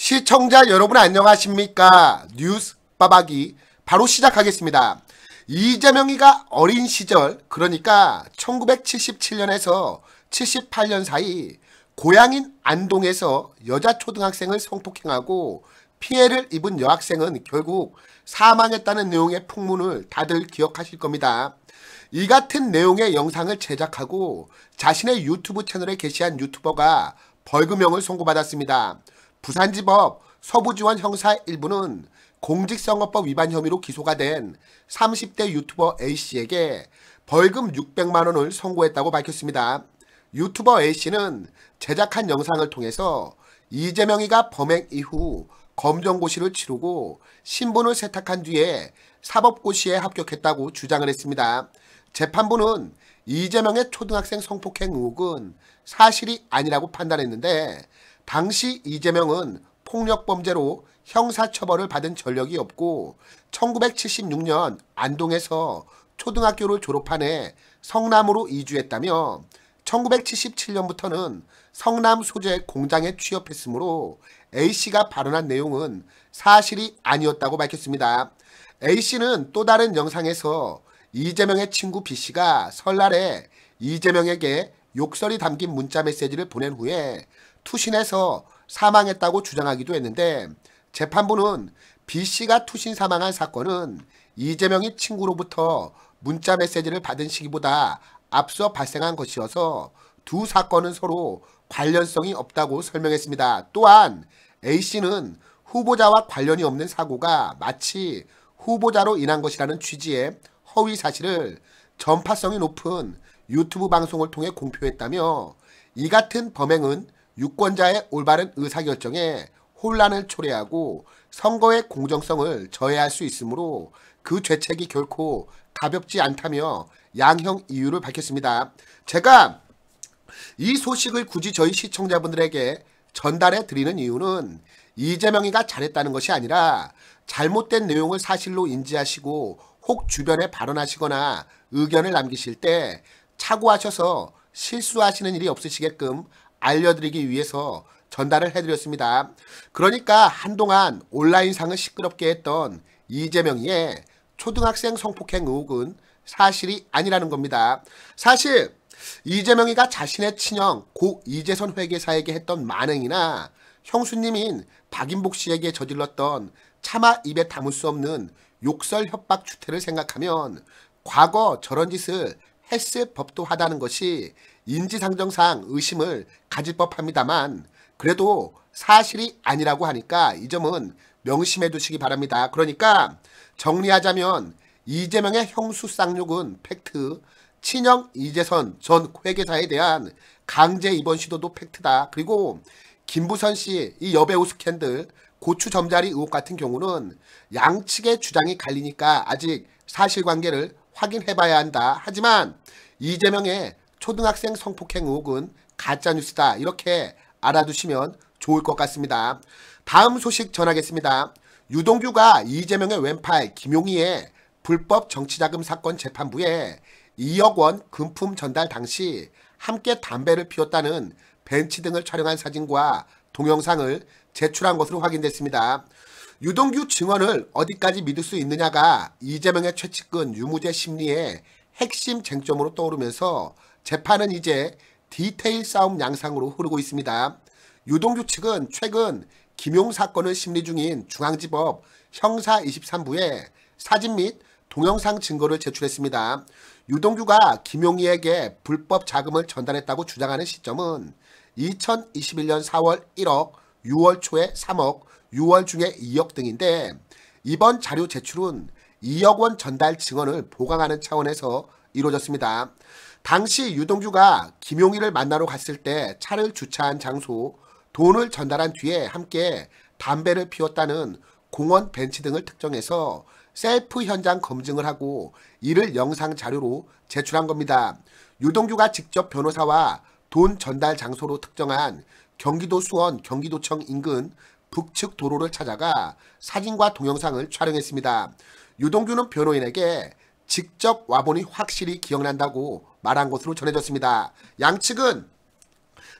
시청자 여러분 안녕하십니까 뉴스 빠박이 바로 시작하겠습니다 이재명이가 어린 시절 그러니까 1977년에서 78년 사이 고향인 안동에서 여자 초등학생을 성폭행하고 피해를 입은 여학생은 결국 사망했다는 내용의 풍문을 다들 기억하실 겁니다. 이 같은 내용의 영상을 제작하고 자신의 유튜브 채널에 게시한 유튜버가 벌금형을 선고받았습니다. 부산지법 서부지원 형사 1부는 공직선거법 위반 혐의로 기소가 된 30대 유튜버 A씨에게 벌금 600만원을 선고했다고 밝혔습니다. 유튜버 A씨는 제작한 영상을 통해서 이재명이가 범행 이후 검정고시를 치르고 신분을 세탁한 뒤에 사법고시에 합격했다고 주장을 했습니다. 재판부는 이재명의 초등학생 성폭행 의혹은 사실이 아니라고 판단했는데 당시 이재명은 폭력범죄로 형사처벌을 받은 전력이 없고 1976년 안동에서 초등학교를 졸업한 해 성남으로 이주했다며 1977년부터는 성남 소재 공장에 취업했으므로 A씨가 발언한 내용은 사실이 아니었다고 밝혔습니다. A씨는 또 다른 영상에서 이재명의 친구 B씨가 설날에 이재명에게 욕설이 담긴 문자 메시지를 보낸 후에 투신해서 사망했다고 주장하기도 했는데 재판부는 B씨가 투신 사망한 사건은 이재명이 친구로부터 문자 메시지를 받은 시기보다 앞서 발생한 것이어서 두 사건은 서로 관련성이 없다고 설명했습니다. 또한 A씨는 후보자와 관련이 없는 사고가 마치 후보자로 인한 것이라는 취지의 허위 사실을 전파성이 높은 유튜브 방송을 통해 공표했다며 이 같은 범행은 유권자의 올바른 의사결정에 혼란을 초래하고 선거의 공정성을 저해할 수 있으므로 그 죄책이 결코 가볍지 않다며 양형 이유를 밝혔습니다. 제가 이 소식을 굳이 저희 시청자분들에게 전달해 드리는 이유는 이재명이가 잘했다는 것이 아니라 잘못된 내용을 사실로 인지하시고 혹 주변에 발언하시거나 의견을 남기실 때 착오하셔서 실수하시는 일이 없으시게끔 알려드리기 위해서 전달을 해드렸습니다. 그러니까 한동안 온라인상을 시끄럽게 했던 이재명의 초등학생 성폭행 의혹은 사실이 아니라는 겁니다. 사실 이재명이가 자신의 친형 고 이재선 회계사에게 했던 만행이나 형수님인 박인복 씨에게 저질렀던 차마 입에 담을 수 없는 욕설 협박 주태를 생각하면 과거 저런 짓을 했을 법도 하다는 것이 인지상정상 의심을 가질 법합니다만 그래도 사실이 아니라고 하니까 이 점은 명심해 두시기 바랍니다. 그러니까 정리하자면 이재명의 형수 쌍욕은 팩트, 친형 이재선 전 회계사에 대한 강제 입원 시도도 팩트다. 그리고 김부선 씨 이 여배우 스캔들 고추 점자리 의혹 같은 경우는 양측의 주장이 갈리니까 아직 사실관계를 확인해봐야 한다. 하지만 이재명의 초등학생 성폭행 의혹은 가짜뉴스다 이렇게 알아두시면 좋을 것 같습니다. 다음 소식 전하겠습니다. 유동규가 이재명의 왼팔 김용희의 불법 정치자금 사건 재판부에 2억 원 금품 전달 당시 함께 담배를 피웠다는 벤치 등을 촬영한 사진과 동영상을 제출한 것으로 확인됐습니다. 유동규 증언을 어디까지 믿을 수 있느냐가 이재명의 최측근 유무죄 심리의 핵심 쟁점으로 떠오르면서 재판은 이제 디테일 싸움 양상으로 흐르고 있습니다. 유동규 측은 최근 김용 사건을 심리 중인 중앙지법 형사 23부에 사진 및 동영상 증거를 제출했습니다. 유동규가 김용희에게 불법 자금을 전달했다고 주장하는 시점은 2021년 4월 1억, 6월 초에 3억, 6월 중에 2억 등인데 이번 자료 제출은 2억 원 전달 증언을 보강하는 차원에서 이루어졌습니다. 당시 유동규가 김용희를 만나러 갔을 때 차를 주차한 장소, 돈을 전달한 뒤에 함께 담배를 피웠다는 공원 벤치 등을 특정해서 셀프 현장 검증을 하고 이를 영상 자료로 제출한 겁니다. 유동규가 직접 변호사와 돈 전달 장소로 특정한 경기도 수원 경기도청 인근 북측 도로를 찾아가 사진과 동영상을 촬영했습니다. 유동규는 변호인에게 직접 와보니 확실히 기억난다고 말한 것으로 전해졌습니다. 양측은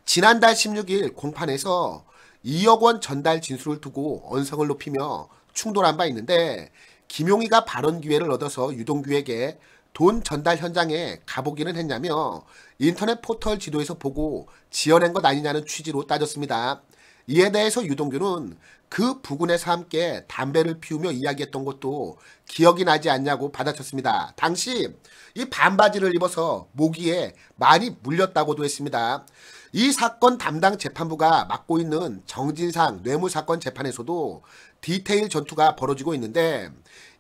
지난달 16일 공판에서 2억 원 전달 진술을 두고 언성을 높이며 충돌한 바 있는데 김용희가 발언 기회를 얻어서 유동규에게 돈 전달 현장에 가보기는 했냐며 인터넷 포털 지도에서 보고 지어낸 것 아니냐는 취지로 따졌습니다. 이에 대해서 유동규는 그 부근에서 함께 담배를 피우며 이야기했던 것도 기억이 나지 않냐고 받아쳤습니다. 당시 이 반바지를 입어서 모기에 많이 물렸다고도 했습니다. 이 사건 담당 재판부가 맡고 있는 정진상 뇌물사건 재판에서도 디테일 전투가 벌어지고 있는데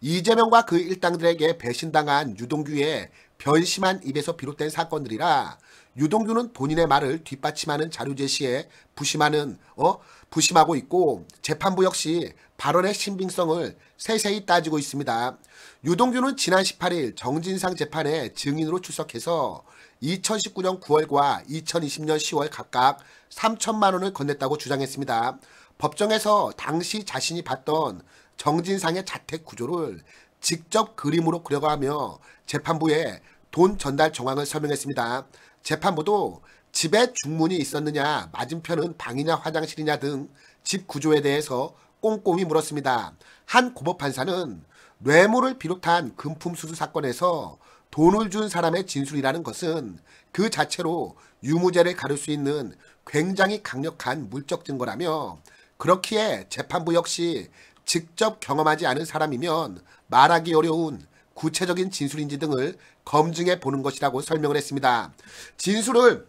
이재명과 그 일당들에게 배신당한 유동규의 변심한 입에서 비롯된 사건들이라 유동규는 본인의 말을 뒷받침하는 자료 제시에 부심하는 어 부심하고 있고 재판부 역시 발언의 신빙성을 세세히 따지고 있습니다. 유동규는 지난 18일 정진상 재판에 증인으로 출석해서 2019년 9월과 2020년 10월 각각 3천만 원을 건넸다고 주장했습니다. 법정에서 당시 자신이 봤던 정진상의 자택 구조를 직접 그림으로 그려가며 재판부에 돈 전달 정황을 설명했습니다. 재판부도 집에 중문이 있었느냐, 맞은편은 방이냐 화장실이냐 등 집 구조에 대해서 꼼꼼히 물었습니다. 한 고법판사는 뇌물을 비롯한 금품 수수 사건에서 돈을 준 사람의 진술이라는 것은 그 자체로 유무죄를 가릴 수 있는 굉장히 강력한 물적 증거라며 그렇기에 재판부 역시 직접 경험하지 않은 사람이면 말하기 어려운 구체적인 진술인지 등을 검증해 보는 것이라고 설명을 했습니다. 진술을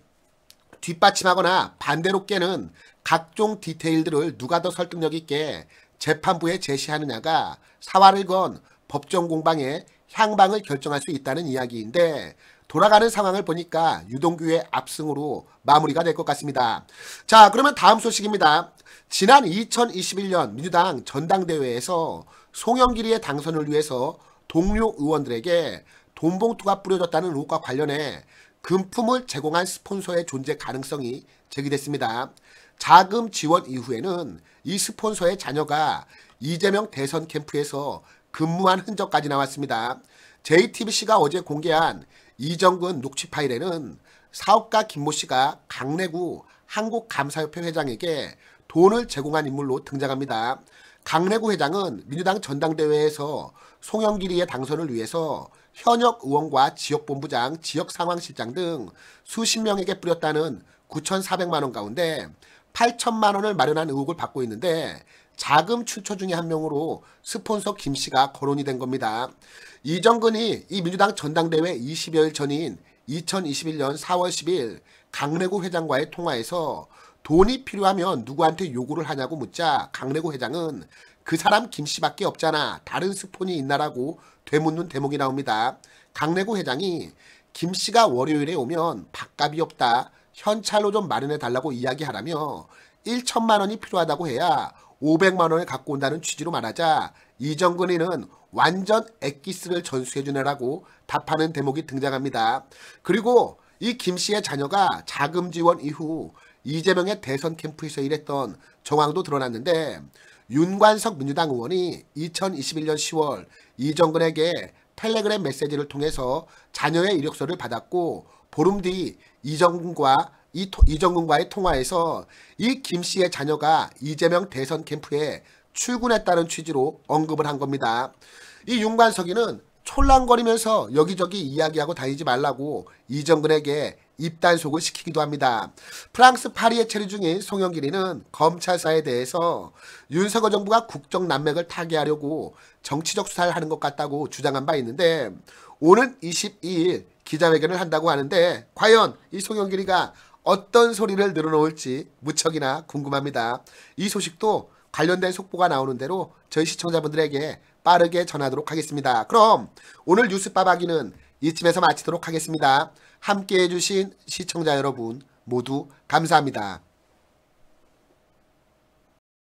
뒷받침하거나 반대로 깨는 각종 디테일들을 누가 더 설득력 있게 재판부에 제시하느냐가 사활을 건 법정 공방의 향방을 결정할 수 있다는 이야기인데 돌아가는 상황을 보니까 유동규의 압승으로 마무리가 될 것 같습니다. 자 그러면 다음 소식입니다. 지난 2021년 민주당 전당대회에서 송영길이의 당선을 위해서 동료 의원들에게 돈봉투가 뿌려졌다는 의혹과 관련해 금품을 제공한 스폰서의 존재 가능성이 제기됐습니다. 자금 지원 이후에는 이 스폰서의 자녀가 이재명 대선 캠프에서 근무한 흔적까지 나왔습니다. JTBC가 어제 공개한 이정근 녹취 파일에는 사업가 김모 씨가 강내구 한국감사협회 회장에게 돈을 제공한 인물로 등장합니다. 강래구 회장은 민주당 전당대회에서 송영길이의 당선을 위해서 현역 의원과 지역본부장, 지역상황실장 등 수십 명에게 뿌렸다는 9,400만원 가운데 8천만원을 마련한 의혹을 받고 있는데 자금 출처 중에한 명으로 스폰서 김 씨가 거론이 된 겁니다. 이정근이 이 민주당 전당대회 20여일 전인 2021년 4월 10일 강래구 회장과의 통화에서 돈이 필요하면 누구한테 요구를 하냐고 묻자 강래구 회장은 그 사람 김 씨밖에 없잖아. 다른 스폰이 있나라고 되묻는 대목이 나옵니다. 강래구 회장이 김 씨가 월요일에 오면 밥값이 없다. 현찰로 좀 마련해 달라고 이야기하라며 1천만 원이 필요하다고 해야 500만 원을 갖고 온다는 취지로 말하자 이정근이는 완전 액기스를 전수해주느라고 답하는 대목이 등장합니다. 그리고 이 김씨의 자녀가 자금 지원 이후 이재명의 대선 캠프에서 일했던 정황도 드러났는데 윤관석 민주당 의원이 2021년 10월 이정근에게 텔레그램 메시지를 통해서 자녀의 이력서를 받았고 보름 뒤 이정근과 이 토, 이정근과의 통화에서 이 김 씨의 자녀가 이재명 대선 캠프에 출근했다는 취지로 언급을 한 겁니다. 이 윤관석이는 촐랑거리면서 여기저기 이야기하고 다니지 말라고 이정근에게 입단속을 시키기도 합니다. 프랑스 파리에 체류 중인 송영길이는 검찰사에 대해서 윤석열 정부가 국정 난맥을 타개하려고 정치적 수사를 하는 것 같다고 주장한 바 있는데 오는 22일 기자회견을 한다고 하는데 과연 이 송영길이가 어떤 소리를 늘어놓을지 무척이나 궁금합니다. 이 소식도 관련된 속보가 나오는 대로 저희 시청자분들에게 빠르게 전하도록 하겠습니다. 그럼 오늘 뉴스 빠박이는 이쯤에서 마치도록 하겠습니다. 함께해 주신 시청자 여러분 모두 감사합니다.